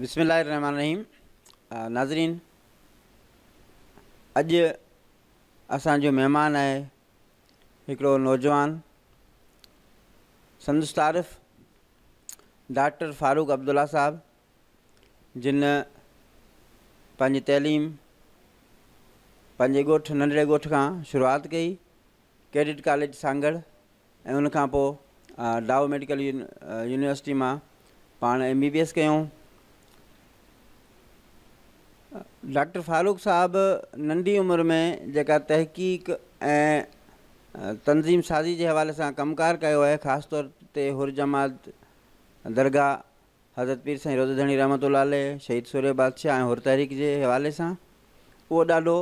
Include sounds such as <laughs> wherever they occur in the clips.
रहीम नाज़रीन अज अस मेहमान है एक नौजवान संदस तारिफ़ डॉक्टर फ़ारूक अब्दुल्ला साहब जिन पंहिंजी तलीम पंहिंजे गोठ नंढड़े गोठ का शुरुआत कई कैडिट कॉलेज सांगड़ उन डाओ मेडिकल यूनिवर्सिटी में पा एम बी बी एस क्यों डॉक्टर फारूक साहबु नंढी उमिरि में जेका तहक़ीक़ ऐं तंज़ीम साज़ी जे हवाले सां कमकार कयो आहे ख़ासि तौर ते हुर जमात दरगाह हज़रत पीर साईं रोज़ रहमत रहमत शहीद सूर्य बादशाह ऐं हुर तहरीक जे हवाले सां उहो ॾाढो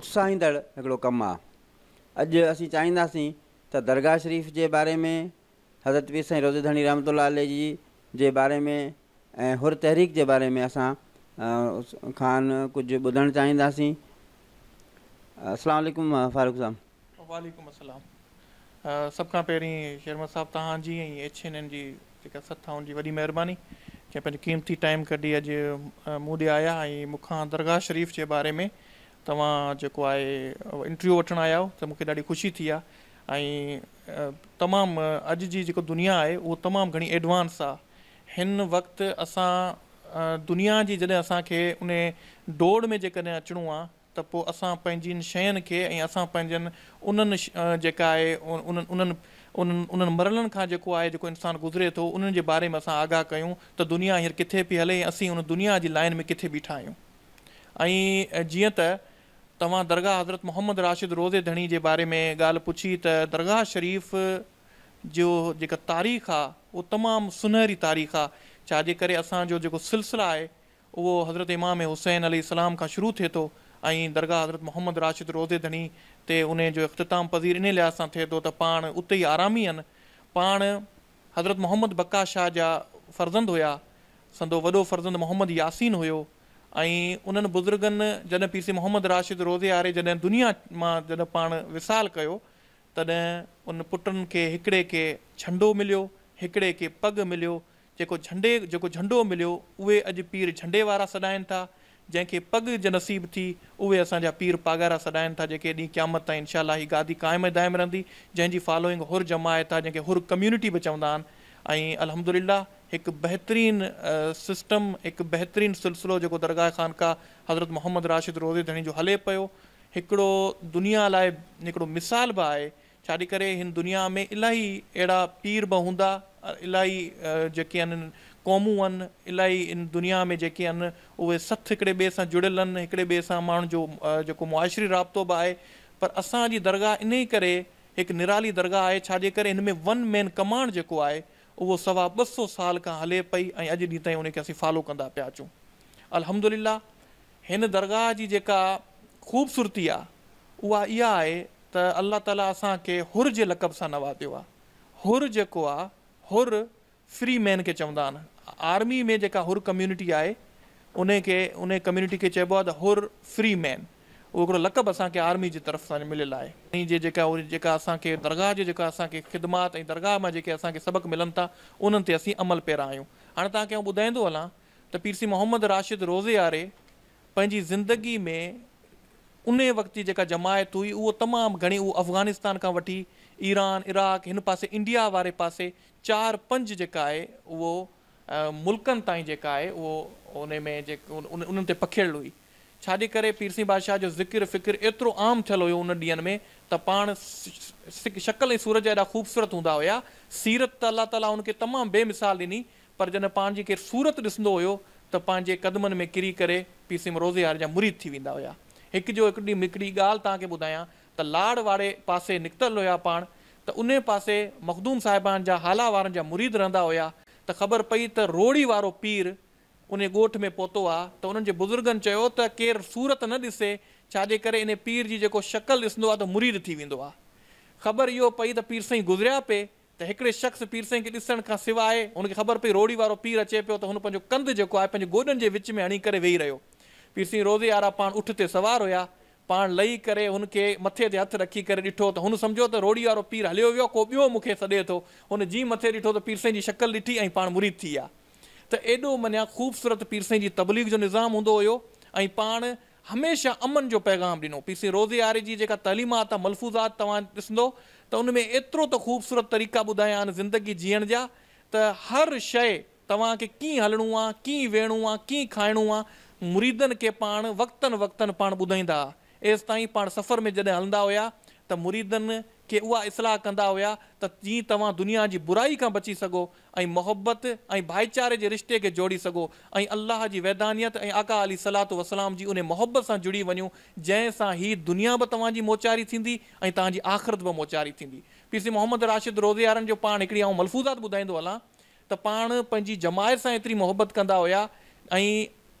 उत्साहींदड़ हिकिड़ो कमु आहे अॼु असीं चाहींदासीं त दरगाह शरीफ़ जे बारे में हज़रत पीर साईं रोज़े रहमत रमताल जी जे बारे में ऐं हुर तहरीक जे बारे में असां खान कुझु ॿुधण चाहींदासीं सभु खां पहिरीं शर्मा साहब तव्हांजी ऐं एच एन एन जी जेका हुनजी वॾी महिरबानी जंहिं क़ीमती टाइम कढी अॼु मूं ॾे आया ऐं मूंखां दरगाह शरीफ़ जे बारे में तव्हां जेको आहे इंटरव्यू वठणु आया आहियो त मूंखे ॾाढी ख़ुशी थी आहे ऐं तमामु अॼु जी जेको दुनिया आहे उहो तमामु घणी एडवांस आहे हिन वक़्तु असां दुनिया जी जॾहिं असांखे उन डोड़ में जेकॾहिं अचिणो आहे त पोइ असां पंहिंजनि शयुनि खे ऐं असां पंहिंजनि उन्हनि जेका आहे उन्हनि उन्हनि उन्हनि उन्हनि मरलनि खां जेको आहे जेको इंसानु थो उन्हनि जे बारे में असां आगाह कयूं त दुनिया हींअर किथे पई हले असीं उन दुनिया जी लाइन में किथे बीठा आहियूं ऐं जीअं त तव्हां दरगाह हज़रत मोहम्मद राशिद रोज़े धणी जे बारे में ॻाल्हि पुछी त दरगाह शरीफ़ जो जेका तारीख़ आहे उहो सुनहरी तारीख़ आहे छाजे कर असांजो जेको सिलसिला आहे उहो हज़रत इमाम हुसैन अली इस्लाम का शुरू थे तो दरगाह हज़रत मोहम्मद राशिद रोज़े धनी ते उन जो इख़्तिताम पज़ीर इन लिहाज़ सां थिए थो त पाण उते ई आरामी आहिनि पाण हज़रत मोहम्मद बका शाह जा फर्ज़ंद हुया संदो वो फर्ज़ंद मोहम्मद यासीन हुयो उन बुजुर्गन बुज़ुर्गनि जॾहिं पीसी मोहम्मद राशिद रोज़े आरे जॾहिं दुनिया में जॾहिं पाण विसाल कयो तॾहिं उन पुटन के हिकिड़े खे छंडो मिलियो हिकिड़े खे पग मिलो जो झंडे जेको झंडो मिलो उहे अॼु पीर झंडे वा सदायन था जंहिंखे पग ज नसीब थी उहे पीर पागारा सॾाइनि था जेके ॾींहुं क़यामत ताईं इनशा हीअ गादी क़ाइमु दाइम रहंदी जंहिंजी फॉलोइंग हुर जमायत आहे जैसे हुर कम्युनिटी भी चवंदा आहिनि ऐं अलहमदिल्ला हिकु बहितरीनु सिस्टम हिकु बहितरीनु सिलसिलो जेको दरगाह ख़ानका हज़रत मोहम्मद राशिद रोज़े धणी जो हल पियो दुनिया लाइ मिसाल बि आहे छाजे करे हिन दुनिया में इलाही अहिड़ा पीर बि हूंदा इलाही जेके आहिनि क़ौमूं आहिनि इलाही इन दुनिया में जेके आहिनि उहे सथ हिकिड़े ॿिए सां जुड़ियल आहिनि हिकिड़े ॿिए सां माण्हुनि जो जेको मुआशरी राब्तो बि आहे पर असांजी दरगाह इन ई करे हिकु निराली दरगाह आहे छाजे करे हिन में वन मैन कमांड जेको आहे उहो सवा ॿ सौ साल खां हले पई ऐं अॼु ॾींहं ताईं उनखे असीं फॉलो कंदा पिया अचूं अलहमदिल्ला हिन दरगाह जी जेका ख़ूबसूरती आहे उहा इहा आहे त अल्लाह ताला असांखे हुर जे लकब सां न वातियो आहे हुर जेको आहे हुर फ्री मैन खे चवंदा आहिनि आर्मी में जेका हुर कम्युनिटी आहे उन खे उन कम्युनिटी खे चइबो आहे त हुर फ्री मैन उहो हिकिड़ो लक़ब असांखे आर्मी जे तरफ़ सां मिलियलु आहे ऐं जेका जेका असांखे दरगाह जी जेका असांखे ख़िदमात ऐं दरगाह मां जेके असांखे सबक मिलनि था उन्हनि ते असीं अमल प्यारा आहियूं हाणे तव्हांखे ॿुधाईंदो हलां त मोहम्मद राशिद रोज़े वारे पंहिंजी ज़िंदगी में उन वक़्त जी जेका जमायत हुई उहो तमामु घणी उहो अफगानिस्तान खां वठी ईरान इराक हिन पासे इंडिया वारे पासे चार पंज जेका आहे उहो मुल्कनि ताईं जेका आहे उहो उन में जेको उन उन्हनि ते पखिड़ियल हुई छाजे करे सिंह बादशाह जो ज़िकिर फ़िक्र एतिरो आम थियलु हुयो उन ॾींहंनि में त पाण शकल ऐं सूरज एॾा ख़ूबसूरत हूंदा हुआ सीरत त अला ताली उनखे तमामु बेमिसाल ॾिनी पर जॾहिं पाण जे केरु सूरत ॾिसंदो हुयो त पंहिंजे क़दमनि में किरी करे पीर सिंह रोज़े जा मुरीद थी वेंदा हुया हिकु जो हिकु ॾींहुं हिकिड़ी ॻाल्हि तव्हांखे ॿुधायां त लाड़ वारे पासे निकितल हुया पाण त उन पासे मखदूम साहिबान जा हाला वारनि जा मुरीद रहंदा हुया त ख़बर पई त रोड़ी वारो पीर उन ॻोठ में पहुतो आहे त उन्हनि जे बुज़ुर्गनि चयो त केरु सूरत न ॾिसे छाजे करे इन पीर जी जेको शकल ॾिसंदो आहे त मुरीद थी वेंदो आहे ख़बर इहो पई त पीर साईं गुज़रिया पिए त हिकिड़े शख़्स पीर साईं खे ॾिसण खां सवाइ हुनखे ख़बर पई रोड़ी वारो पीर अचे पियो त हुन पंहिंजो कंधु जेको आहे पंहिंजे गोॾनि जे विच में हणी करे वेही रहियो पी सिंह रोज़े वारा पाण उठ ते सवार हुया पाण लही करे हुनखे मथे ते हथु रखी करे ॾिठो त हुन सम्झो त रोड़ी वारो पीर हलियो वियो को ॿियो मूंखे सॾे थो हुन जीअं मथे ॾिठो त पीर साईं जी शकल ॾिठी ऐं पाण मुरीद थी विया त एॾो मञा ख़ूबसूरत पीर साईं जी तबलीग जो निज़ाम हूंदो हुयो ऐं पाण हमेशह अमन जो पैगाम ॾिनो सिंह रोज़े वारे जी जेका तालीमात आहे मलफ़ूज़ात तव्हां ॾिसंदो त हुन में एतिरो त ख़ूबसूरत तरीक़ा ॿुधाया आहिनि ज़िंदगी जीअण जा त हर शइ तव्हांखे कीअं हलणो आहे कीअं वेहणो आहे कीअं खाइणो आहे मुरीदनि खे पाण वक़्तनि वक़्तनि पाण ॿुधाईंदा हुआ हेसि ताईं पाण सफ़र में जॾहिं हलंदा हुआ त मुरीदनि खे उहा इस्लाह कंदा हुआ त जीअं तव्हां दुनिया जी बुराई खां बची सघो ऐं मोहबत ऐं भाईचारे जे रिश्ते खे जोड़ी सघो ऐं अलाह जी वैदानियत ऐं आका अली सलात वसलाम जी उन मोहबत सां जुड़ी वञूं जंहिंसां ही दुनिया बि तव्हांजी मोचारी थींदी ऐं तव्हांजी आख़िरत बि मोचारी थींदी पीसी मोहम्मद राशिद रोज़यारनि जो पाण हिकिड़ी ऐं मलफ़ूज़ात ॿुधाईंदो हलां त पाण पंहिंजी जमायत सां एतिरी मोहबत कंदा हुआ ऐं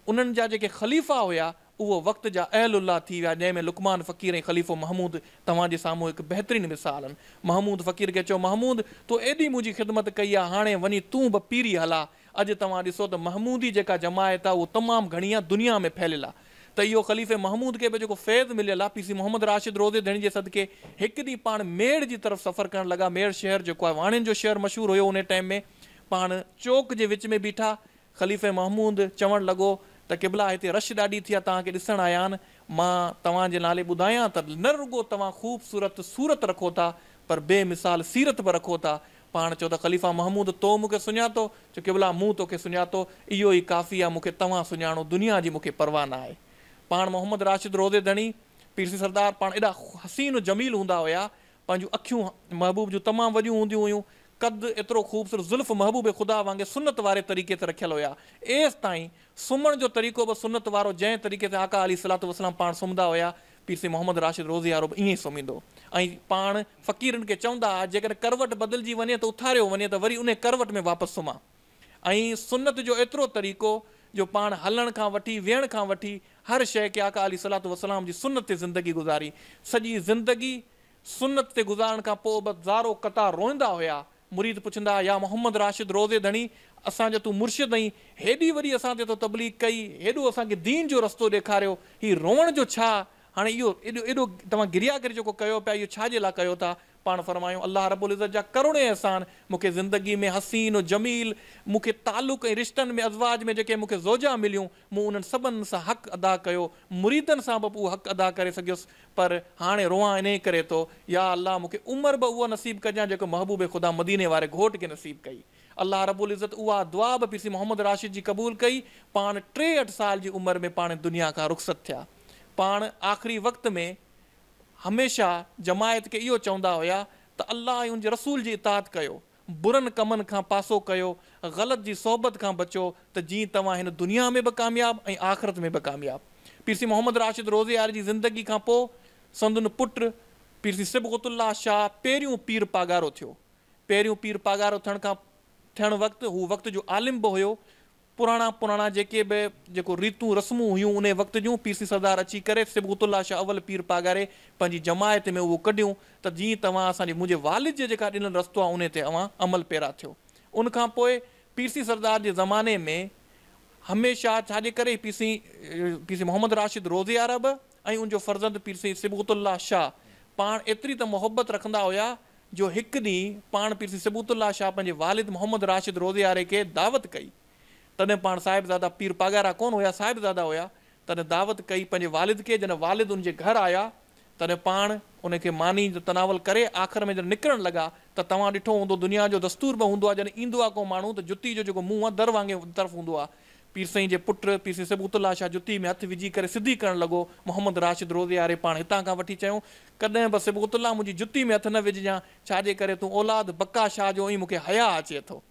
उन्हनि जा जेके ख़लीफ़ा हुया उहो वक़्त जा अहल उल्ला थी विया जंहिंमें लुकमान फ़क़ीर ऐं ख़लीफ़ो महमूद तव्हांजे साम्हूं हिकु बहितरीन मिसाल आहिनि महमूद फ़क़ीर खे चयो महमूद तूं एॾी मुंहिंजी ख़िदमत कई आहे हाणे वञी तूं बि पीरी हला अॼु तव्हां ॾिसो त महमूदी जेका जमायत आहे उहा तमामु घणी आहे दुनिया में फैलियल आहे त इहो ख़लीफ़े महमूद खे बि जेको फैज़ मिलियल आहे पीसी मोहम्मद राशिद रोज़े धणी जे सदिके हिकु ॾींहुं पाण मेड़ जी तरफ़ सफ़र करणु लॻा मेड़ शहर जेको आहे वाणियुनि जो शहर मशहूरु हुयो उन टाइम में पाण चौक जे विच में बीठा ख़लीफ़े महमूद चवणु लॻो त क़िबला हिते रश ॾाढी थी आहे तव्हांखे ॾिसणु आया आहिनि मां तव्हांजे नाले ॿुधायां त न रुगो तव्हां ख़ूबसूरत सूरत रखो था पर बेमिसाल सीरत बि रखो था पाण चओ त ख़लीफ़ा महमूद तो मूंखे सुञातो जो किबला मूं तोखे सुञातो इहो ई काफ़ी आहे मूंखे तव्हां सुञाणो दुनिया जी मूंखे परवाह न आहे पाण मोहम्मद राशिद रोज़े धणी पीरसी सरदार पाण एॾा हसीन जमील हूंदा हुआ पंहिंजूं अखियूं महबूब जूं तमामु वॾियूं हूंदी हुयूं कद एतिरो ख़ूबसूरत ज़ुल्फ महबूब ख़ुदा वांगुरु सुनत वारे तरीक़े ते रखियलु हुया एसि ताईं सुम्हण जो तरीक़ो बि सुनत वारो जंहिं तरीक़े ते आका अली सलात वसलाम पाण सुम्हंदा हुया पी सी मोहम्मद राशिद रोज़ी वारो बि ईअं ई सुम्हींदो ऐं पाण फ़क़ीरनि खे चवंदा हुआ जेकॾहिं करवट बदिलिजी वञे त उथारियो वञे त वरी उन करवट में वापसि सुम्हां ऐं सुनत जो एतिरो तरीक़ो जो पाण हलण खां वठी वेहण खां वठी हर शइ खे आका अली सलात वसलाम जी सुनत ते ज़िंदगी गुज़ारी सॼी ज़िंदगी सुनत ते गुज़ारण खां पोइ बि ज़ारो कतार रोईंदा हुया मुरीद पुछंदा या मोहम्मद राशिद रोज़े धणी असांजो तूं मुर्शिदईं हेॾी वरी असां ते तो तबलीग कई हेॾो असांखे दीन जो रस्तो ॾेखारियो हीउ रोअण जो छा हाणे इहो एॾो एॾो तव्हां गिरिया करे जेको कयो पिया इहो छाजे लाइ कयो था पाण फरमायूं अलाह रबुल इज़त जा करूणे अहसान मूंखे ज़िंदगी में हसीन जमील मूंखे तालुक़ ऐं रिश्तनि में अज़वाज़ में जेके मूंखे ज़ोजा मिलियूं मूं उन्हनि सभिनि सां हक़ अदा कयो मुरीदनि सां बि उहो हक़ अदा करे सघियुसि पर हाणे रोआं इन करे थो या अलाह मूंखे उमिरि बि उहा नसीबु कजांइ जेको महबूब ख़ुदा मदीने वारे घोट खे नसीब कई अलाह रबुल इज़त उहा दुआ बि पीसी मोहम्मद राशिद जी क़बूल कई पाण टे अठ साल जी उमिरि में पाण दुनिया खां रुख़्सत थिया पाण आख़िरी वक़्त में हमेशह जमायत खे इहो चवंदा हुया त अलाह हुनजे रसूल जी इताद कयो बुरनि कमनि खां पासो कयो ग़लति जी सोहबत खां बचो त जीअं तव्हां हिन दुनिया में बि कामयाबु ऐं आख़िरत में बि कामियाबु पी सी मोहम्मद राशिद रोज़े वारे जी ज़िंदगी खां पोइ संदन पुटु पी सी सिबकतुल्ला शाह पहिरियों पीर पागारो थियो पहिरियों पीर पागारो थियण खां थियणु वक़्तु हू वक़्त जो आलिम बि हुयो पुराणा पुराणा जेके बि जेको रीतियूं रस्मूं हुयूं उन वक़्त जूं पीर पीरसी सरदार अची करे सिबुतुल्ला शाह अवल पीर पागारे पंहिंजी जमायत में उहो कढियूं त जीअं तव्हां असांजे मुंहिंजे वालिद जे जेका ॾिनल रस्तो आहे उन ते अवां अमल पैरा थियो उन खां पोइ पीर सी सरदार जे ज़माने में हमेशह छाजे करे पीर पीर पीसी मोहम्मद राशिद रोज़ियारा अरब ऐं उनजो फर्ज़ंद पीर पीरसी सिबुतुल्ला शाह पाण एतिरी त मोहबत रखंदा हुआ जो हिकु ॾींहुं पाण पीर पीरसी सिबूतुल्ला शाह पंहिंजे वालिद मोहम्मद राशिद रोज़ियारे खे दावत कई तॾहिं पाण साहिबज़ादा पीर पागारा कोन हुया साहिबज़ादा हुया तॾहिं दावत कई पंहिंजे वालिद खे जॾहिं वालिद हुनजे घरु आया तॾहिं पाण उन खे मानी जो तनावल करे आख़िर में जॾहिं निकिरणु लॻा त तव्हां ॾिठो हूंदो दुनिया जो दस्तूर बि हूंदो आहे जॾहिं ईंदो आहे को माण्हू त जुती जो जेको मुंहुं आहे दर वांगुरु तरफ़ हूंदो आहे पीर साईं जे पुटु पीर साईं सबूतला शाह जुती में हथु विझी करे सिधी करणु लॻो मोहम्मद राशिद रोज़े अरे पाण हितां खां वठी चयूं कॾहिं बि सबूतला मुंहिंजी जुती में हथु न विझजां छाजे करे तूं औलाद बका शाह जो ई मूंखे हया अचे थो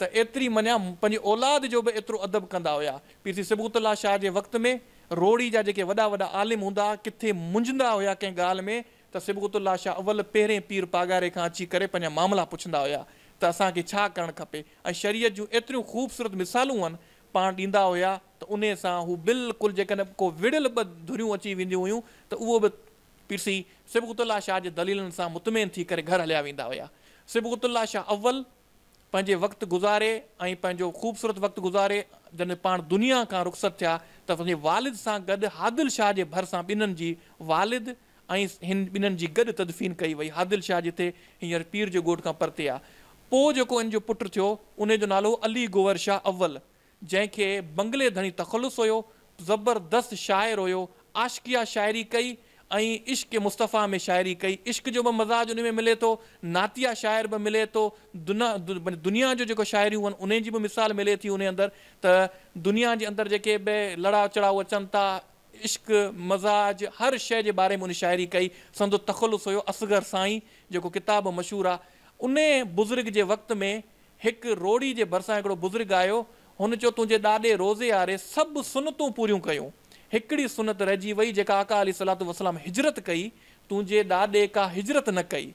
त एतिरी मञा पंहिंजे औलाद जो बि एतिरो अदब कंदा हुआ पीरसी सबूतला शाह जे वक़्त में रोड़ी जा जेके वॾा वॾा आलिम हूंदा किथे मुंझंदा हुया कंहिं ॻाल्हि में त सिबगुतुला शाह अवल पहिरें पीर पागारे खां अची करे पंहिंजा मामला पुछंदा हुया त असांखे छा करणु खपे ऐं शरीर जूं एतिरियूं ख़ूबसूरत मिसालूं आहिनि पाण ॾींदा हुया त उन सां हू बिल्कुलु जेकॾहिं को विड़ियल ॿ धुरियूं अची वेंदियूं हुयूं त उहो बि पीरसी सिबगुतला शाह जे दलीलनि सां मुतमैन थी करे घर हलिया वेंदा हुया सिबगुतुल्ला शाह अवल पंहिंजे वक़्तु गुज़ारे ऐं पंहिंजो ख़ूबसूरत वक़्तु गुज़ारे जॾहिं पाण दुनिया खां रुख़त थिया त पंहिंजे वालिद सां गॾु हादिल शाह जे भरिसां ॿिन्हिनि जी वालिद ऐं हिन ॿिन्हिनि जी गॾु तदफ़ीन कई वई हादिल शाह जिथे हींअर पीर जे ॻोठ खां परिते आहे पोइ जेको हिन जो पुटु थियो उनजो नालो अली गोवर शाह अव्वल जंहिंखे बंगले धणी तख़लुस हुयो ज़बरदस्त शाइरु हुयो आशकिया शाइरी कई ऐं इश्क मुस्तफ़ा में शाइरी कई इश्क जो बि मज़ाज उन में मिले थो नातिया शाइर बि मिले थो दुनिया दुनिया जो जेको शाइरियूं आहिनि उनजी बि मिसाल मिले थी उन अंदरु त दुनिया जे अंदरि जेके ॿ लड़ाव चढ़ाव अचनि था इश्क मज़ाज हर शइ जे बारे में उन शाइरी कई संदो तखलुस हुयो असगर साईं जेको किताब मशहूरु आहे उन बुज़ुर्ग जे वक़्त में हिकु रोड़ी जे भरिसां हिकिड़ो बुज़ुर्ग आयो हुन जो तुंहिंजे ॾाॾे रोज़े वारे सभु सुनतूं पूरियूं कयूं हिकिड़ी सुनत रहिजी वई जेका आका अली सलात वसलाम हिजरत कई तुंहिंजे ॾाॾे का हिजरत न कई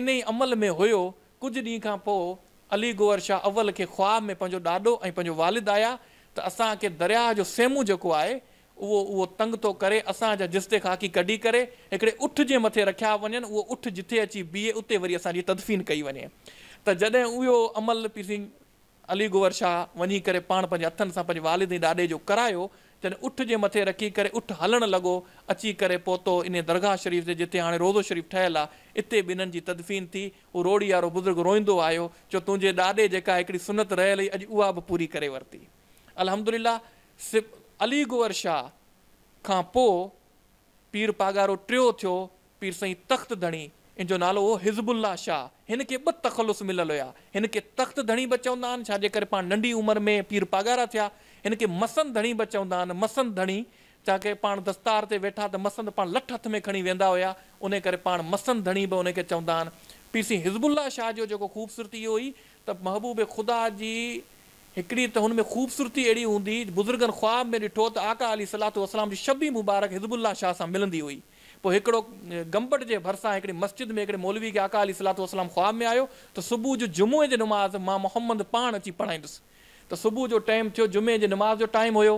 इन ई अमल में हुयो कुझु ॾींहं खां पोइ अली गोवर शाह अवल खे ख़्वाब में पंहिंजो ॾाॾो ऐं पंहिंजो वालिद आया त असांखे दरिया जो सेमू जेको आहे उहो उहो तंग थो करे असांजा जिस्ते खाकी कढी करे हिकिड़े उठ जे मथे रखिया वञनि उहो उठ जिथे अची बीहे उते वरी असांजी तदफीन कई वञे त जॾहिं उहो अमल पीसीन अली गोवर शाह वञी करे पाण पंहिंजे हथनि सां पंहिंजे वालिद ऐं ॾाॾे जो करायो जॾहिं उठ जे मथे रखी करे उठ हलणु लॻो अची करे पोतो इन दरगाह शरीफ़ जे जिते हाणे रोज़ो शरीफ़ ठहियलु आहे इते बि इन्हनि जी तदफीन थी उहो रोड़ी वारो बुज़ुर्ग रोईंदो आयो जो तुंहिंजे ॾाॾे जेका हिकिड़ी सुनत रहियल हुई अॼु उहा बि पूरी करे वरिती अलहमिल्ला अली अलीगुवर शाह खां पोइ पीर पागारो टियों थियो पीर साईं तख़्त धणी इन जो नालो हो हिज़बुल्ला शाह हिनखे ॿ तख़लुस मिलियलु हुया हिनखे तख़्त धणी बि चवंदा आहिनि छाजे करे पाण नंढी उमिरि में पीर पागारा थिया हिनखे मसंद धणी बि चवंदा आहिनि मसंद धणी ताकी पाण दस्तार ते वेठा त मसंद पाण लठ हथ में खणी वेंदा हुया उन करे पाण मसंद धणी बि उनखे चवंदा आहिनि पीसी हिज़बुल्ला शाह जो जेको ख़ूबसूरती इहो हुई त महबूब ख़ुदा जी हिकिड़ी त हुन में ख़ूबसूरती अहिड़ी हूंदी बुज़ुर्गनि ख़्वाब में ॾिठो त आका अली सलातु वलाम जी छबी मुबारक हिज़बुल्ला शाह सां मिलंदी हुई पोइ हिकिड़ो गंबट जे भरिसां हिकिड़ी मस्जिद में हिकिड़े मौलवी खे आका अली सलातु वसलाम ख़्वाब में आयो त सुबुह जो जुमूअ जे नुमाज़ मां मोहम्मद पाण अची पढ़ाईंदुसि त सुबुह जो टाइम थियो जुमे जे नमाज़ जो टाइम हुयो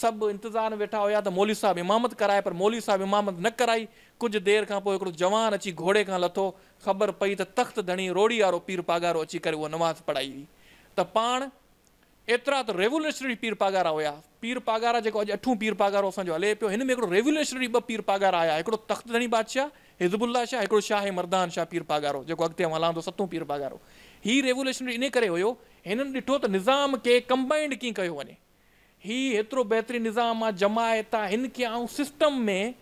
सभु इंतिज़ारु वेठा हुआ त मोली साहिबु इमामत कराए पर मोली साहिबु इमामत न कराई कुझु देरि खां पोइ हिकिड़ो जवान अची घोड़े खां लथो ख़बर पई त तख़्त धणी रोड़ी वारो पीर पागारो अची करे उहा नमाज़ पढ़ाई हुई त पाण एतिरा त रेवोल्यूशनरी पीर पागारा हुआ पीर पागारा जेको अॼु अठूं पीर पागारो असांजो हले पियो हिन में हिकिड़ो रेवोल्यूशनरी ॿ पीर पागारा आया हिकिड़ो तख़्त धणी बादशाह हिज़बुल्ला शाह हिकिड़ो शाह मर्दान शाह पीर पागारो जेको अॻिते मां हलां सतो पीर पागारो ही रेवुलेशन इन करे हुयो हिननि ॾिठो त निज़ाम खे कंबाइंड कीअं कयो वञे हीउ हेतिरो बहितरीनु निज़ाम आहे जमायत आहे हिन खे ऐं सिस्टम में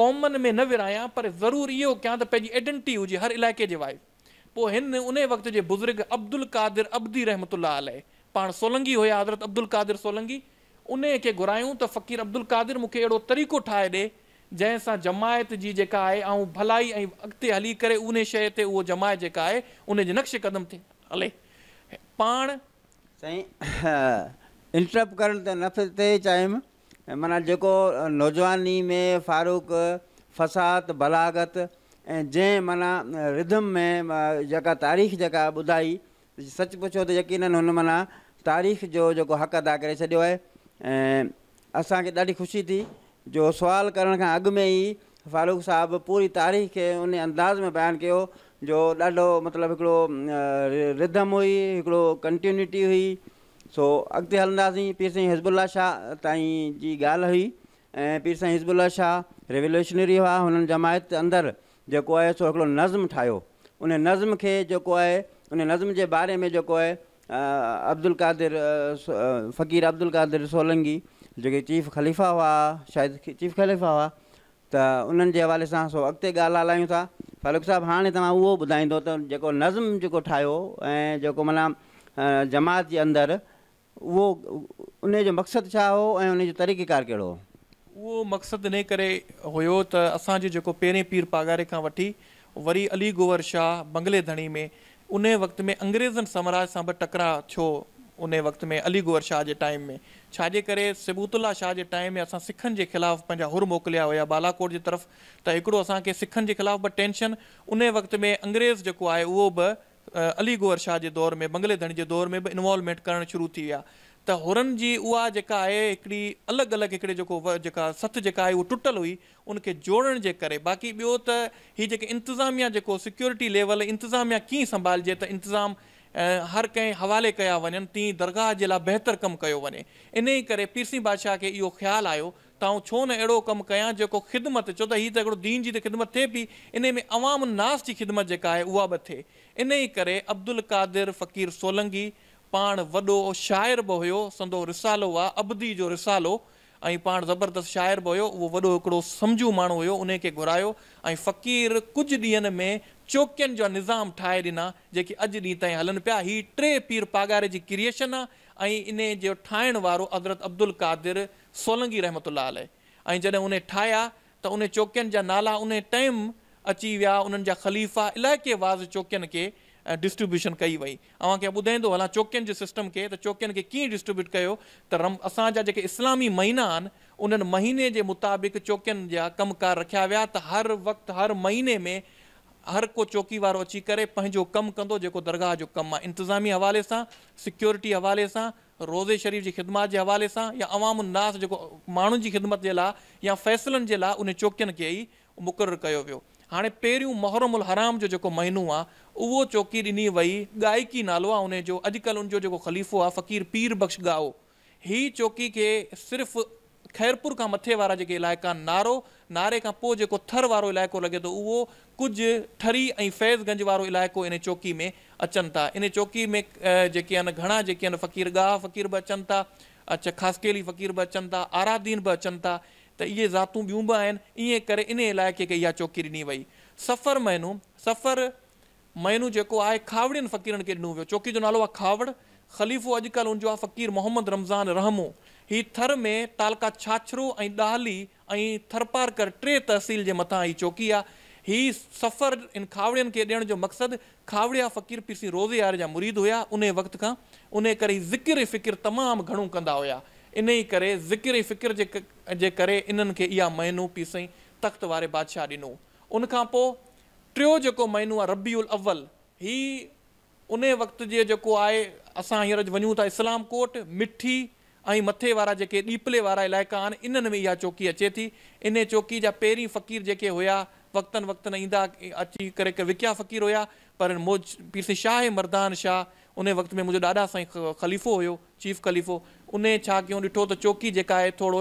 कॉमन में न विरिहायां पर ज़रूरु इहो कयां त पंहिंजी आइडेंटिटी हुजे हर इलाइक़े जे वाइज़ पोइ हिन उन वक़्त जे बुज़ुर्ग अब्दुल कादिर अब्दी रहमतुल्ल अलाए पाण सोलंगी हुया हज़रत अब्दुल कादिर सोलंगी उन खे घुरायूं त फ़क़ीर अब्दुल कादिर मूंखे अहिड़ो तरीक़ो ठाहे ॾिए जंहिं जमायत जी जेका आहे ऐं भलाई ऐं अॻिते हली करे उन शइ ते उहो जमायत जेका आहे उनजे नक्श क़दम थिए हले पाण साईं इंट्रप <laughs> करणु त नफ़्ते चाहियुमि माना जेको नौजवानी में फारूक फसाद बलागत ऐं जंहिं माना रिधम में जेका तारीख़ जेका ॿुधाई सच पुछो त यकीननि हुन माना तारीख़ जो जेको हक़ अदा करे छॾियो आहे ऐं असांखे ॾाढी ख़ुशी थी जो सवाल करण का अग में ही फारूक साहब पूरी तारीख़ के उन अंदाज़ में बयान किया जो ढो मतलब हिकिड़ो रिदम हुई हिकिड़ो कंटिन्यूटी हुई सो अगत हल्दी पीर साई हिज़बुल्ला शाह ताईं जी गाल हुई पीर साईं हिज़बुल्ला शाह रेवोल्यूशनरी हुआ उन जमायत अंदर जो है सो नज़्म ठाहियो उन नज़्म के जो है उन नज़्म के बारे में जो है अब्दुल कादिर फ़क़ीर अब्दुल कादिर सोलंगी जेके चीफ़ ख़लीफ़ा हुआ शायदि चीफ ख़लीफ़ा हुआ त उन्हनि जे हवाले सां सो अॻिते ॻाल्हि हलायूं था फारूक साहिबु हाणे तव्हां उहो ॿुधाईंदो त जेको नज़्म जेको ठाहियो ऐं जेको माना जमात जे अंदरि उहो उन जो मक़सदु छा हो ऐं उन जो तरीक़ेकार कहिड़ो हो उहो मक़सदु इन करे हुयो त असांजो जेको पहिरें पीर पागारे खां वठी वरी अली गोवर शाह बंगले धणी में उन वक़्त में अंग्रेज़नि सम्राज सां बि टकरा थियो उन वक़्त में अली गोवर शाह जे टाइम में छाजे करे सिबूतुल्ला शाह जे टाइम में असां सिखनि जे ख़िलाफ़ु पंहिंजा हुर मोकिलिया हुया बालाकोट जे तरफ़ त हिकिड़ो असांखे सिखनि जे ख़िलाफ़ु बि टेंशन उन वक़्त में अंग्रेज़ जेको आहे उहो बि अली गोवर शाह जे दौर में बंगले धन जे दौर में बि इन्वॉल्वमेंट करणु शुरू थी विया त हुनरनि जी उहा जेका आहे हिकिड़ी अलॻि अलॻि हिकिड़े जेको जेका सत जेका आहे उहा टुटल हुई उन खे जोड़ण जे करे बाक़ी ॿियो त हीअ जेके इंतिज़ामिया जेको सिक्योरिटी लेवल इंतिज़ामिया कीअं संभालिजे त इंतिज़ामु हर कंहिं हवाले कया वञनि तीअं दरगाह जे लाइ बहितरु कमु कयो वञे इन ई करे पीरसी बादशाह खे इहो ख़्यालु आयो त आऊं छो न अहिड़ो कमु कयां जेको ख़िदमत छो त हीअ त हिकिड़ो दीन जी त ख़िदमत थिए पई इन में अवाम नास जी ख़िदमत जेका आहे उहा बि थिए इन ई करे अब्दुल कादिर फ़क़ीर सोलंगी पाण वॾो शाइर बि हुयो संदो रिसालो आहे अबदी जो रिसालो ऐं पाण ज़बरदस्तु शाइर बि हुयो उहो वॾो हिकिड़ो सम्झू माण्हू फ़क़ीर कुझु ॾींहंनि में चौकियुनि जा निज़ाम ठाहे ॾिना जेके अॼु ॾींहं ताईं हलनि पिया हीअ टे पीर पागार जी क्रिएशन आहे ऐं इन जो ठाहिण वारो हज़रत अब्दुल कादिर सोलंगी रहमत रहमतु आहे ऐं जॾहिं उन ठाहिया त उन चौकियुनि जा नाला उन टाइम अची विया उन्हनि जा ख़लीफ़ा इलाइक़े वाज़ चौकियुनि खे डिस्ट्रीब्यूशन कई वई अव्हांखे ॿुधाईंदो हलां चौकियुनि जे सिस्टम खे त चौकियुनि खे कीअं डिस्ट्रीब्यूट कयो त रम असांजा जेके इस्लामी महीना आहिनि उन्हनि महीने जे मुताबिक़ चौकियुनि जा कमकार रखिया विया त हर वक़्तु हर महीने में हर को चौकी वारो अची करे पंहिंजो कमु कंदो जेको दरगाह जो कमु आहे इंतिज़ामिया हवाले सां सिक्योरिटी हवाले सां रोज़े शरीफ़ जी ख़िदमत जे हवाले सां या अवाम उन्नास नास जेको माण्हुनि जी ख़िदमत जे लाइ या फ़ैसिलनि जे लाइ उन चौकियुनि खे ई मुक़ररु कयो वियो हाणे पहिरियों उल हराम जो जेको महीनो आहे उहो चौकी ॾिनी वई गायकी नालो आहे उनजो अॼुकल्ह उनजो जेको ख़लीफ़ो आहे फ़क़ीर पीर बख़्श गाओ हीअ चौकी खे सिर्फ़ु ख़ैरपुर खां मथे वारा जेके इलाइक़ा नारो नारे खां पोइ जेको थर वारो इलाइक़ो लॻे थो उहो कुझु ठरी ऐं फैज़गंज वारो इलाइक़ो इन चौकी में अचनि था इन चौकी में जेके आहिनि घणा जेके आहिनि फ़क़ीर गाह फ़क़ीर बि अचनि था अच्छा ख़ासकेली फ़क़ीर बि अचनि था आरादीन बि अचनि था त इहे ज़ातियूं ॿियूं बि आहिनि ईअं करे इन इलाइक़े खे इहा चौकी ॾिनी वई सफ़र महीनो सफ़र महीनो जेको आहे खावड़नि फ़क़ीरनि खे ॾिनो वियो चौकी जो नालो आहे खावड़ ख़लीफ़ो अॼुकल्ह हुनजो आहे फ़क़ीर मोहम्मद रमज़ान रहमो हीउ थर में तालका छाछरू ऐं ॾाहली ऐं थरपारकर टे तहसील जे मथां ई चौकी आहे हीअ सफ़र इन खावड़ियुनि खे ॾियण जो मक़सदु खावड़िया फ़क़ीर पीसी रोज़े वारे जा मुरीद हुया उन वक़्त खां उन करे ई ज़िकिर फ़िकिर तमामु घणो कंदा हुआ इन ई करे ज़िकिर फ़िकिर जे करे इन्हनि खे इहा महीनो पीसई तख़्त वारे बादशाह ॾिनो उनखां पोइ टियों जेको महिनो आहे रबी उल अव्वल हीअ उन वक़्त जेको आहे असां हींअर वञूं था इस्लाम कोट मिठी ऐं मथे वारा जेके ॾीपले वारा इलाइक़ा आहिनि इन्हनि में इहा चौकी अचे थी इन चौकी जा पहिरीं फ़क़ीर जेके हुया वक़्तनि वक़्तनि ईंदा अची करे विकिया फ़क़ीर हुया पर मोज पीरसी शाह मर्दान शाह उन वक़्त में मुंहिंजो ॾाॾा साईं ख़लीफ़ो हुयो चीफ ख़लीफ़ो उन छा कयूं ॾिठो त चौकी जेका आहे थोरो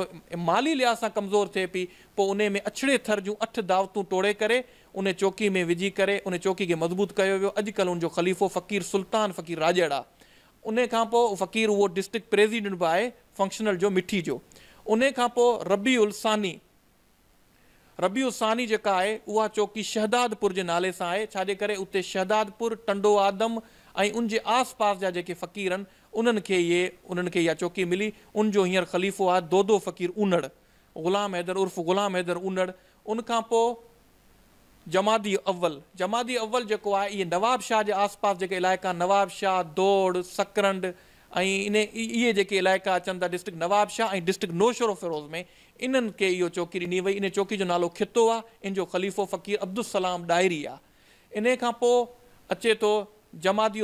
माली लिहाज़ सां कमज़ोर थिए पई पोइ उन में अछड़े थर जूं अठ दावतूं टोड़े करे उन चौकी में विझी करे उन चौकी खे मज़बूत कयो वियो अॼुकल्ह उनजो ख़लीफ़ो फ़क़ीर सुल्तान फ़क़ीर राजड़ा उन खां पोइ फ़क़ीर उहो डिस्ट्रिक्ट प्रेज़िडेंट बि आहे फंक्शनल जो मिठी जो उन रबी उलसानी रबी उलसानी जेका आहे उहा चौकी शहदादपुर के नाले से आहे करे उते शहदादपुर टंडो आदम ऐं उन आसपास जा जेके फ़क़ीर आहिनि उन्हनि खे इहे चौकी मिली उनजो हींअर ख़लीफ़ो आ दो दो फ़क़ीर उनड़ ग़ुलाम हैदर उर्फ़ ग़ुलाम हैदर उनड़ उनखां जमादी अव्वल जमादी अव्वल जेको आहे इहे नवाबशाह जे आसपास जेके इलाइक़ा नवाबशाह दौड़ सकरंड ऐं इन ई इहे जेके इलाइक़ा अचनि था डिस्ट्रिक्ट नवाबशाह ऐं डिस्ट्रिक्ट नौशरो फिरोज़ में इन्हनि खे इहो चौकी ॾिनी वई इन चौकी जो नालो ख़ितो आहे इन जो ख़लीफ़ो फ़क़ीर अब्दुल सलाम डायरी आहे इन खां पोइ अचे थो जमादी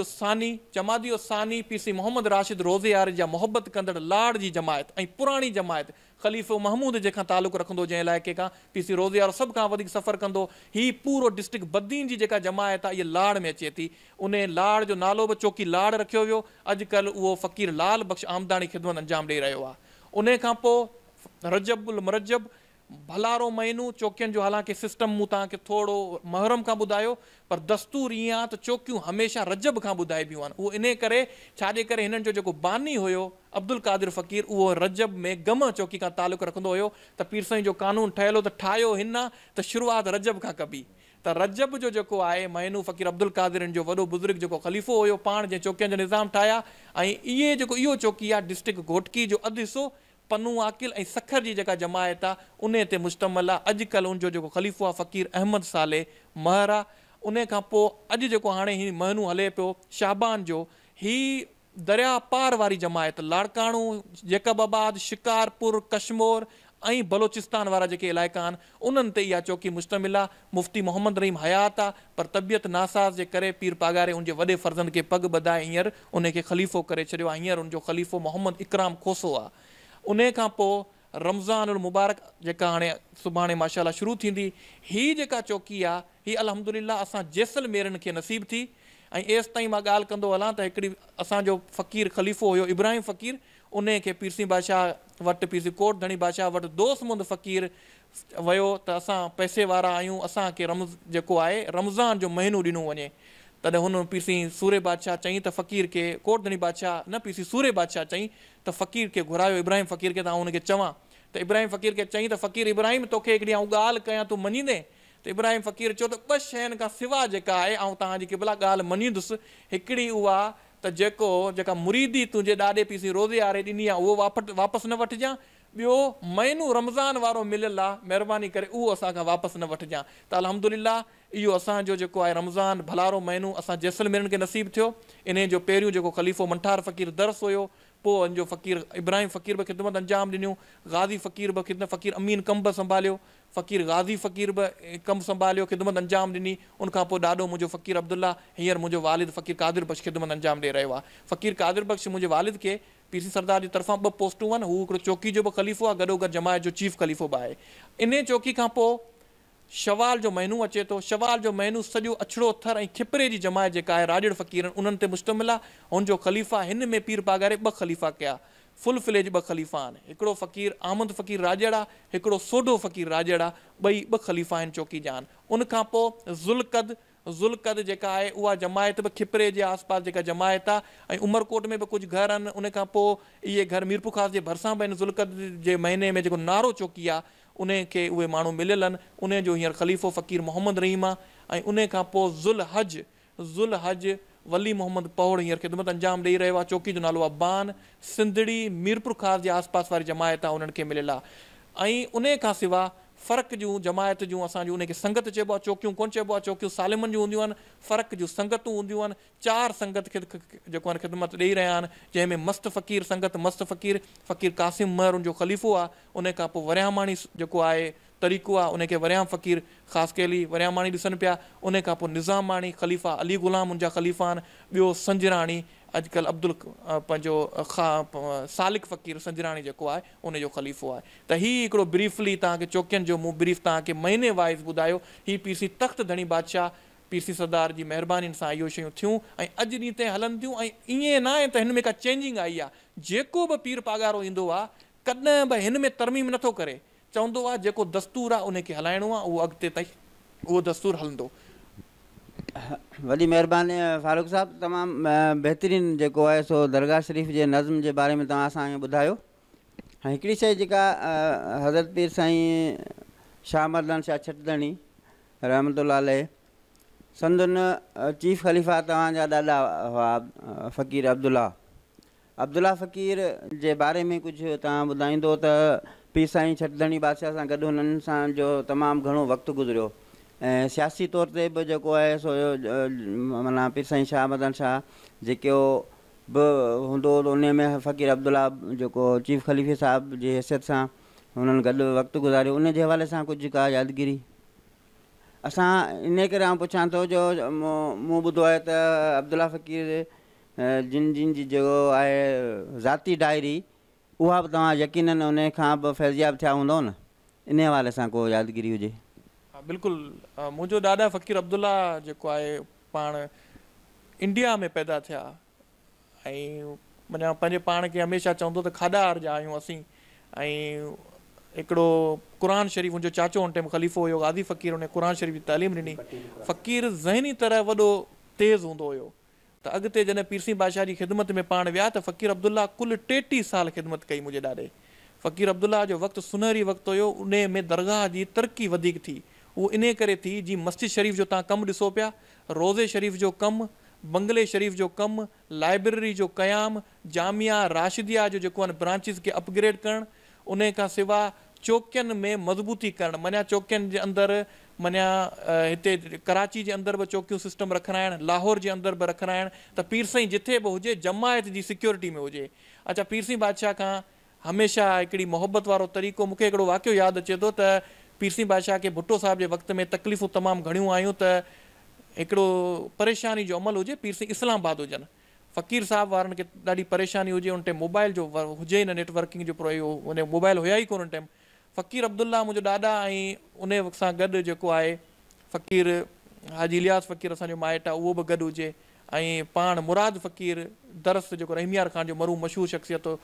जमादीस्ानी पी सी मोहम्मद राशिद रोज़े वारे जा मुहबत कंदड़ लाड़ जी जमायत ऐं पुराणी जमायत ख़लीफ़ो महमूद जंहिंखां तालको रखंदो जंहिं इलाइक़े खां पीसी रोज़गार सभु खां वधीक सफ़रु कंदो हीअ पूरो डिस्ट्रिक्ट बद्दीन जी जेका जमायत आहे इहा लाड़ में अचे थी उन लाड़ जो नालो बि चौकी लाड़ रखियो वियो अॼुकल्ह उहो फ़क़ीर लाल बख़्श आमदाणी ख़िदमत अंजाम ॾेई रहियो आहे उन खां पोइ रजब उल मरजब भलारो महिनू चौकियुनि जो हालांकि सिस्टम मूं तव्हांखे थोरो मुहरम खां ॿुधायो पर दस्तूर ईअं आहे त चौकियूं हमेशह रजब खां ॿुधाइबियूं आहिनि उहो इन करे छाजे करे हिननि जो जेको बानी हुयो अब्दुल कादिर फ़क़ीर उहो रजब में गम चौकी खां तालुक रखंदो हुयो त पीरसाईं जो कानून ठहियलु हो त ठाहियो हिन त शुरूआति रजब खां कबी त रजब जो जेको आहे महिनू फ़क़ीर अब्दुल कादिरनि जो वॾो बुज़ुर्ग जेको ख़लीफ़ो हुयो पाण जंहिं चौकियुनि जो निज़ाम ठाहिया ऐं इहे जेको इहो चौकी आहे डिस्ट्रिक्ट घोटकी जो अधु हिसो पनू आकिल ऐं सखर जी जेका जमायत आहे उन ते मुश्तमिल आहे अॼुकल्ह उनजो जेको खलीफ़ो आहे फ़क़ीर अहमद साले महर आहे उन खां पोइ अॼु जेको हाणे महीनो हले पियो शाहबान जो हीअ दरिया पार वारी जमायत लाड़काणो जेकाबाद शिकारपुर कश्मोर ऐं बलोचिस्तान वारा जेके इलाइक़ा आहिनि उन्हनि ते इहा चौकी मुश्तमिल आहे मुफ़्ती मोहम्मद रहीम हयात आहे पर तबियत नासाज़ जे करे पीर पागारे उनजे वॾे फ़र्ज़नि खे पग बधाए हींअर उन ख़लीफ़ो करे छॾियो आहे हींअर उनजो ख़लीफ़ो मोहम्मद इकराम खोसो आहे उने खां पोइ रमज़ान मुबारक जेका हाणे सुभाणे माशाला शुरू थींदी हीअ जेका चौकी आहे हीअ अलदिला असां जैसलमेरनि खे नसीब थी ऐं एसि ताईं मां ॻाल्हि कंदो हलां त हिकिड़ी असांजो फ़क़ीर ख़लीफ़ो हुयो इब्राहिम फ़क़ीर उन खे पीरसी बादशाह वटि पीरसी कोट धणी बादशाह वटि दोस्त मुंद फ़क़ीर वियो त असां पैसे वारा आहियूं असांखे रमज़ जेको आहे रमज़ान जो महीनो ॾिनो वञे तॾहिं हुन पीसी सूर्य बादशाह चई त फ़क़ीर खे कोटधनी बादशाह न पीसी सूर्य बादशाह चई त फ़क़ीर खे घुरायो इब्राहिम फ़क़ीर खे त हुनखे चवां त इब्राहिम फ़क़ीर खे चई त फ़क़ीर इब्राहिम तोखे हिकिड़ी ऐं ॻाल्हि कयां तूं मञींदे त इब्राहिम फ़क़ीर चयो त ॿ शयुनि खां सवाइ जेका आहे ऐं तव्हांजी की भला ॻाल्हि मञींदुसि हिकिड़ी उहा त जेको जेका मुरीदी तुंहिंजे ॾाॾे पीसी रोज़े आरे ॾिनी आहे उहो वापट वापसि न वठिजांइ बो महीनो रमज़ान वारो मिलल आहे महिरबानी करे उहो न वठिजांइ तो अलहमदिल्ला इहो असो जेको आहे रमज़ान भलारो महीनो अस जैसलमेरनि के नसीब थो इन जो ख़लीफ़ो मंठार फ़क़ीर दर्स हुयो पोइ फ़क़ीर इब्राहिम फ़क़ीर बि ख़िदमत अंजाम ॾिनियूं गाज़ी फ़क़ीर बि ख़िदमत फ़क़ीर अमीन कम बि संभालियो फ़क़ीर गाज़ी फ़क़ीर बि कमु संभालियो ख़िदमत अंजाम दिनी उनखां पोइ ॾाॾो फ़क़ीर अब्दुल्ला हिंसर मुंहिंजो वालिद फ़क़ीर कादिर बख़्श ख़िदमत अंजाम दे रो फ़क़ीर कादिर बख़्श मुंहिंजे वालिद के पी सी सरदार जे तरफ़ां ॿ पोस्टूं आहिनि हू हिकिड़ो चौकी जो बि ख़लीफ़ो आहे गॾो जमायत जो चीफ ख़लीफ़ो बि आहे इन चौकी खां पोइ शवाल जो महीनो अचे थो शवाल जो महिनो सॼो अछड़ो थर ऐं खिपरे जी जमायत जेका आहे राजड़ फ़क़ीर आहिनि उन्हनि ते मुश्तमिल आहे हुनजो ख़लीफ़ा हिन में पीर पागारे ॿ ख़लीफ़ा कया फुल फिलेज ॿ ख़लीफ़ा आहिनि हिकिड़ो फ़क़ीर आमंद फ़क़ीर राजड़ आहे हिकिड़ो सोढो फ़क़ीर राजड़ आहे ॿई ॿ ख़लीफ़ा आहिनि चौकी जा आहिनि उनखां पोइ ज़ुल्कद ज़ुल्क़द जेका आहे उहा जमायत बि खिपरे जे आसपास जेका जमायत आहे ऐं उमरकोट में बि कुझु घर आहिनि उनखां पोइ इहे घर मीरपुर खाज जे भरिसां बि आहिनि ज़ुल्कद जे महीने में जेको नारो चौकी आहे उन खे उहे माण्हू मिलियल आहिनि उनजो हींअर खलीफ़ो फ़क़ीर मोहम्मद रहीम आहे ऐं उनखां पोइ ज़ुल हज ज़ुल हज वली मोहम्मद पौड़ हींअर ख़िदमत अंजाम ॾेई रहियो आहे चौकी जो नालो आहे बान सिंधड़ी मीरपुर खाद जे आसपास वारी जमायत आहे उन्हनि खे मिलियलु आहे ऐं उन खां सिवा फ़र्क़ जूं जमायत जूं असांजी उनखे संगत चइबो आहे चौकियूं कोन चइबो आहे चौकियूं सालिमनि जूं हूंदियूं आहिनि फ़र्क़ जूं संगतूं हूंदियूं आहिनि चार संगत खे जेको आहे ख़िदमत ॾेई रहिया आहिनि जंहिंमें मस्त फ़क़ीर संगत मस्त फ़क़ीर फ़क़ीर क़ासिम महर उनजो ख़लीफ़ो आहे उनखां पोइ वरियावाणी जेको आहे तरीक़ो आहे उनखे वरियाम फ़क़ीर ख़ासि कैली वरियामाणी ॾिसनि पिया उन खां पोइ निज़ामाणी ख़लीफ़ा अली ग़ुलाम उन जा ख़लीफ़ा आहिनि ॿियो संजराणी अॼुकल्ह अब्दुल पंहिंजो खा सालिक फ़क़ीर संजराणी जेको आहे उनजो ख़लीफ़ो आहे त हीउ हिकिड़ो ब्रीफली तव्हांखे चौकियुनि जो मूं ब्रीफ तव्हांखे महीने वाइज़ ॿुधायो हीउ पी सी तख़्त धणी बादशाह पी सी सरदार जी महिरबानी सां इहो शयूं थियूं ऐं अॼु ॾींहं ते हलनि थियूं ऐं ईअं न आहे त हिन में का चेंजिंग आई आहे जेको बि पीर पागारो ईंदो आहे कॾहिं बि हिन में तरमीम नथो करे चवंदो आहे जेको दस्तूर आहे उनखे हलाइणो आहे उहो अॻिते ताईं उहो दस्तूर हलंदो वॾी महिरबानी फारूक साहबु तमामु बहितरीन जेको आहे सो दरगाह शरीफ़ जे नज़्म जे बारे में तव्हां असांखे ॿुधायो ऐं हिकिड़ी शइ जेका हज़रत पीर साईं शाह मददन शाह छटदणी रहमत लाले अले संदुनि चीफ ख़लीफ़ा तव्हांजा ॾाढा हुआ फ़क़ीर अब्दुला अब्दुला फ़क़ीर जे बारे में कुझु तव्हां ॿुधाईंदो त पीर साईं छटदणी बादशाह सां गॾु हुननि सां जो तमामु घणो वक़्तु गुज़रियो सियासी तौर पर भी जो है सो माना पीर साईं शाह मदन शाह जो भी हूंदो उन में फ़क़ीर अब्दुल्ला जो चीफ ख़लीफ़े साहब की हैसियत से उन्होंने गॾु वक्त गुज़ारियो उन हवाले सां का यादगिरी अस इन कर पुछा तो जो मु बुध है तो अब्दुल्ला फ़क़ीर जिन जिन जी जो है ज़ाती डायरी उ बि तव्हां यकीननि उन खां न इन हवाले से को यादगिरी हुए बिल्कुलु मुंहिंजो ॾाॾा फ़क़ीर अब्दुल्ला जेको आहे पाण इंडिया में पैदा थिया ऐं माना पंहिंजे पाण खे हमेशह चवंदो त खाॾा हर जा आहियूं असीं ऐं हिकिड़ो क़ुर शरीफ़ हुनजो चाचो हुन टाइम ख़लीफ़ो हुयो ग़ज़ी फ़क़ीर हुन क़ुर शरीफ़ जी तइलीम ॾिनी फ़क़ीर ज़हनी तरह वॾो तेज़ हूंदो हुयो त अॻिते जॾहिं पीरसी बादशाह जी ख़िदमत में पाण विया त फ़क़ीर अब्दुला कुलु टेटीह साल ख़िदमत कई मुंहिंजे ॾाॾे फ़क़ीर अब्दुला जो वक़्तु सुनहरी वक़्तु हुयो उन में दरगाह जी तरक़ी वधीक थी उहो इन करे थी जीअं मस्जिद शरीफ़ जो तव्हां कमु ॾिसो पिया रोज़े शरीफ़ जो कमु बंगले शरीफ़ जो कमु लाइब्रेरी जो क़यामु जामिया राशिदिया जो जेको आहे ब्रांचिस खे अपग्रेड करणु उन खां सवाइ चौकियुनि में मज़बूती करणु मञा चौकियुनि जे अंदरि माना हिते कराची जे अंदरि बि चौकियूं सिस्टम रखाइणा आहिनि लाहौर जे अंदरि बि रखिणा आहिनि पीर पीरसई जिथे बि हुजे जमायत जी सिक्योरिटी में हुजे अच्छा पीर पीरसाईं बादशाह खां हमेशह हिकिड़ी मोहबत वारो तरीक़ो मूंखे हिकिड़ो वाकियो यादि अचे थो त पीर सिंह बादशाह खे भुट्टो साहिब जे वक़्त में तकलीफ़ूं तमामु घणियूं आहियूं त हिकिड़ो परेशानी जो अमल हुजे सिंह इस्लामाबाद हुजनि फ़क़ीर साहिबु वारनि खे ॾाढी परेशानी हुजे उन टाइम मोबाइल जो व हुजे ई नेटवर्किंग जो प्रो मोबाइल हुया ई कोन्ह उन टाइम फ़क़ीर अब्दुल्ला मुंहिंजो ॾाॾा ऐं उन वक़्त सां गॾु जेको आहे फ़क़ीर हाजी लियाज़ फ़क़ीर असांजो माइटु आहे उहो बि गॾु हुजे ऐं पाण मुराद फ़क़ीर दरस जेको रहमियार ख़ान जो मरू मशहूरु शख़्सियत हो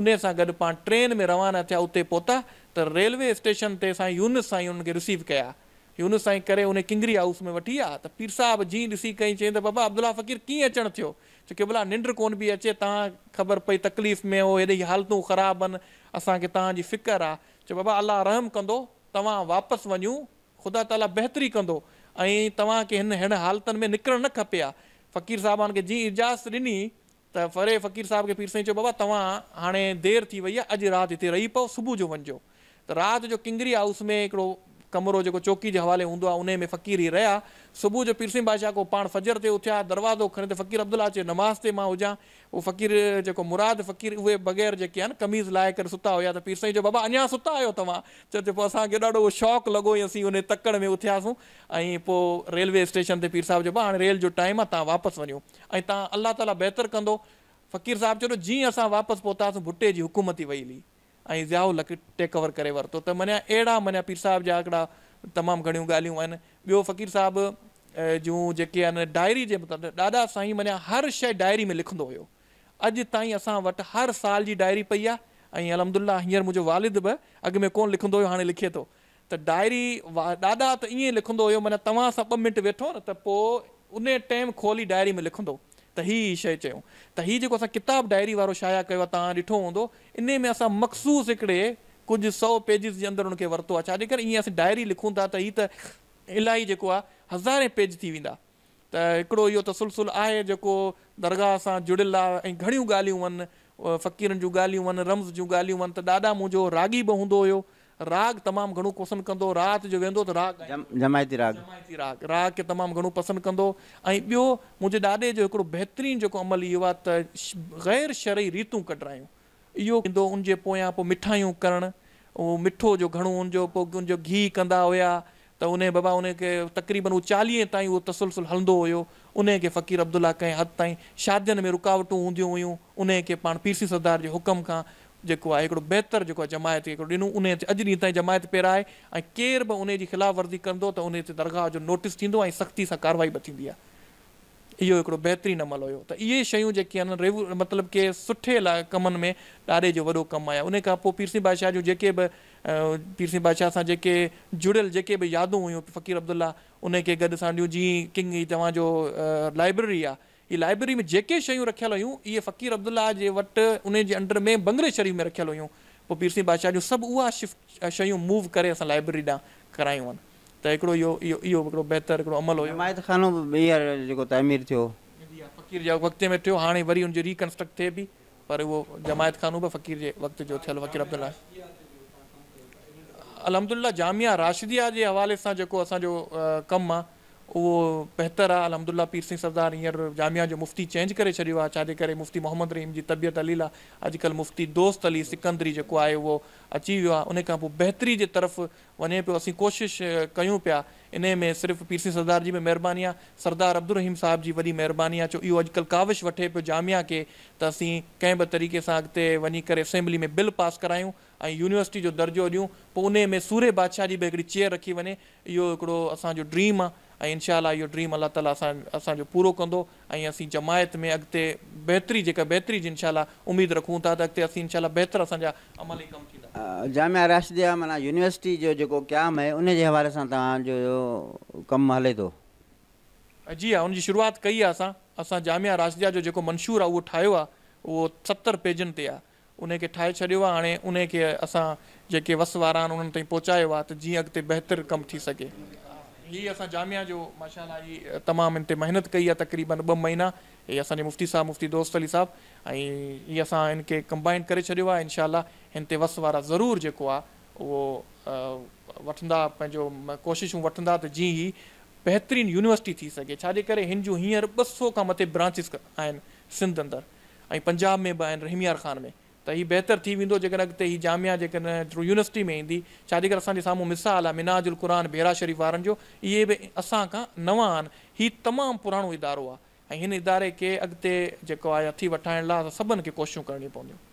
उन सां गॾु पाण ट्रेन में रवाना थिया उते पहुता त रेलवे स्टेशन ते साईं यूनिस साईं खे रिसीव कया यूनिस साईं करे उन किंगरी हाउस में वठी आ त पीर साहब जीअं ॾिसी कई चयईं त बाबा अब्दुला फ़क़ीर कीअं अचणु थियो छो की भला निंड कोन बि अचे तव्हां ख़बर पई तकलीफ़ में हो हेॾी हालतूं ख़राबु आहिनि असांखे तव्हांजी फ़िक्रु आहे त बाबा अलाह रहम कंदो तव्हां वापसि वञो ख़ुदा ताला बहितरी कंदो ऐं तव्हांखे हिन हिन हालतुनि में निकिरणु न खपे आहे फ़क़ीर साहिबान खे जीअं इजाज़त ॾिनी त फरे फ़क़ीर साहिब खे पीर साईं चयो बाबा तव्हां हाणे देरि थी वई आहे अॼु राति हिते रही पओ सुबुह जो वञिजो त राति जो किंगरी हाउस में हिकिड़ो कमरो जेको चौकी जे हवाले हूंदो आहे उन में फ़क़ीर ई रहिया सुबुह जो पीरसे बादशाह को पाण फजर ते उथिया दरवाज़ो खणे त फ़क़ीर अब्दुला जे नमाज़ ते मां हुजां उहो फ़क़ीर जेको मुराद फ़क़ीर उहे बग़ैर जेके आहिनि कमीज़ लाहे करे सुता हुया त पीरसो जो बाबा अञा सुता आहियो तव्हां चए त पोइ असांखे ॾाढो शौक़ु लॻो ई असीं उन तकड़ में उथियासीं ऐं पोइ रेलवे स्टेशन ते पीर साहिब जो हाणे रेल जो टाइम आहे तव्हां वापसि वञो ऐं तव्हां अलाह ताला बहितरु कंदो फ़क़ीर साहिबु चओ जीअं असां वापसि पहुतासीं भुटे जी हुकूमती वई हुई ऐं ज़ियाउ लक टेक ओवर करे वरितो त मञा अहिड़ा मञा पीर साहिब जा हिकिड़ा तमामु घणियूं ॻाल्हियूं आहिनि ॿियो फ़क़ीर साहिब जूं जेके आहिनि डायरी जे मतिलबु ॾाॾा साईं मञा हर शइ डायरी में लिखंदो हुयो अॼु ताईं असां वटि हर साल जी डायरी पई आहे ऐं अलहमदिल्ला हींअर मुंहिंजो वालिद बि अॻु में कोन लिखंदो हुयो हाणे लिखे थो त डायरी वा ॾाॾा त ईअं लिखंदो हुयो माना तव्हां सां ॿ मिंट वेठो न त पोइ उन टाइम खोली डायरी में लिखंदो त हीअ शइ चयूं त हीअ जेको असां किताबु डायरी वारो शाया कयो आहे तव्हां ॾिठो हूंदो इन में असां मखसूस हिकिड़े कुझु सौ पेजिस जे अंदरि हुनखे वरितो आहे छाजे करे ईअं असां डायरी लिखूं था त हीअ त इलाही जेको आहे हज़ारे पेज थी वेंदा त हिकिड़ो इहो तसुलसुलु आहे जेको दरगाह सां जुड़ियल आहे ऐं घणियूं ॻाल्हियूं आहिनि फ़क़ीरनि जूं ॻाल्हियूं आहिनि रम्ज़ जूं ॻाल्हियूं आहिनि त ॾाढा मुंहिंजो रागी बि हूंदो हुयो राग तमामु घणो पसंदि कंदो राति जो वेंदो त राग जमायती राग जमायती राग राग खे तमामु घणो पसंदि कंदो ऐं ॿियो मुंहिंजे ॾाॾे जो हिकिड़ो बहितरीनु जेको अमल इहो आहे त गैर शरई रीतूं कटरायूं इहो ईंदो उन जे पोयां पोइ मिठायूं करणु उहो मिठो जो घणो उनजो पोइ उनजो गिहु कंदा हुआ त उन बाबा उन खे तक़रीबन उहो चालीह ताईं उहो तसलसुल हलंदो हुयो उन खे फ़क़ीर अब्दुला कंहिं हथ ताईं शादियुनि में रुकावटूं हूंदियूं हुयूं उन खे पाण पीरसी सरदार जे हुकम खां जेको आहे हिकिड़ो बहितर जेको आहे जमायत ॾिनो उन ते अॼु ॾींहं ताईं जमायत पहिरां ऐं केरु बि उनजी वर्ज़ी कंदो त उन ते दरगाह जो नोटिस थींदो ऐं सख़्ती सां कार्रवाई बि थींदी आहे इहो हिकिड़ो बहितरीनु अमल हुयो त इहे शयूं जेके आहिनि रेव मतिलबु के सुठे लाइ कमनि में ॾाढे जो वॾो कमु आहे उनखां पोइ पीरसी बादशाह जूं जेके बि पीरिसी बादशाह सां जेके जुड़ियल जेके बि यादूं हुयूं फ़क़ीर अब्दुल्ला उन खे गॾु असां ॾियूं किंग लाइब्रेरी आहे की लाइब्रेरी में जेके शयूं रखियल हुयूं इहे फ़क़ीर अब्दुला जे वटि उन जे अंडर में बंगले शरीफ़ में रखियलु हुयूं पोइ सिंह बादशाह जूं सभु उहा शिफ्ट शयूं मूव करे असां लाइब्रेरी ॾांहुं करायूं आहिनि त हिकिड़ो इहो इहो इहो बहितर हुयो फ़क़ीर जे वक़्त हाणे वरी हुनजी रिकंस्ट्रक्ट थिए बि पर उहो जमायत ख़ानो बि फ़क़ीर जे वक़्त जो थियल फ़क़ीर अब्दुल अल्ला जामिया राशिदिया जे हवाले सां जेको असांजो कमु आहे उहो बेहतर आ अलहमदुल्ला पीर सिंह सरदार हींअर जामिया जो मुफ़्ती चेंज कर छॾियो आहे मुफ़्ती मोहम्मद रहीम की तबियत अलील आहे मुफ़्ती दोस्त अली सिकंदरी जो है वो अची वियो आहे उन खां तरफ़ वञे पियो असीं कोशिश क्यों पाया इन में सिर्फ़ु पीर सिंह सरदार जी में महिरबानी सरदार अब्दुल रहीम साहब की वही महिरबानी आहे छो इहो अॼुकल्ह काविश वठे पियो जामिया खे त असीं कंहिं तरीक़े से अगत वही असेंबली में बिल पास करायूं ऐं यूनिवर्सिटी जो दर्जो ॾियूं उन में सूर्य बादशाह जी बि हिकिड़ी चेयर रखी वे इहो असो ड्रीम आ ऐं इनशा इहो ड्रीम अलाह ताला असां असांजो पूरो कंदो ऐं असीं जमायत में अॻिते बहितरी जेका बहितरी जी इनशाल उमेदु रखूं था तमल ई कमु थींदा जामिया राशिया माना यूनिवर्सिटी जो जेको क्यामु आहे उनजे हवाले सां तव्हांजो इहो कमु हले थो जी हा उनजी शुरुआति कई आहे असां असां जामिया राशिया जो जेको मंशूरु आहे उहो ठाहियो आहे उहो सतरि पेजनि ते आहे उनखे ठाहे छॾियो आहे हाणे उन असां जेके वस वारा आहिनि उन्हनि ताईं पहुचायो आहे त जीअं अॻिते बहितरु कमु थी सघे हीअ असां जामिया जो माशाला इहा तमामु हिन ते महिनत कई आहे तक़रीबन ॿ महीना इहे असांजे मुफ़्ती साहबु मुफ़्ती दोस्त अली साहबु ऐं इहे असां हिनखे कंबाइन करे छॾियो आहे इनशा हिन ते वस वारा ज़रूरु जेको आहे उहो वठंदा पंहिंजो कोशिशूं वठंदा त जीअं ही बहितरीनु यूनिवर्सिटी थी सघे छाजे करे हिन जूं हींअर ॿ सौ खां मथे ब्रांचिस आहिनि सिंध अंदर ऐं पंजाब में बि आहिनि रहिमियार ख़ान में त हीउ बहितर थी वेंदो जेकॾहिं अॻिते हीअ जामिया जेकॾहिं थ्रू यूनिवर्सिटी में ईंदी छाजे करे असांजे साम्हूं मिसाल आहे मिनाजु उल क़ुरान बेरा शरीफ़ वारनि जो इहे बि असां खां नवां आहिनि हीउ तमामु पुराणो इदारो आहे ऐं हिन इदारे खे अॻिते जेको आहे हथी वठाइण लाइ सभिनि खे कोशिशूं करणियूं पवंदियूं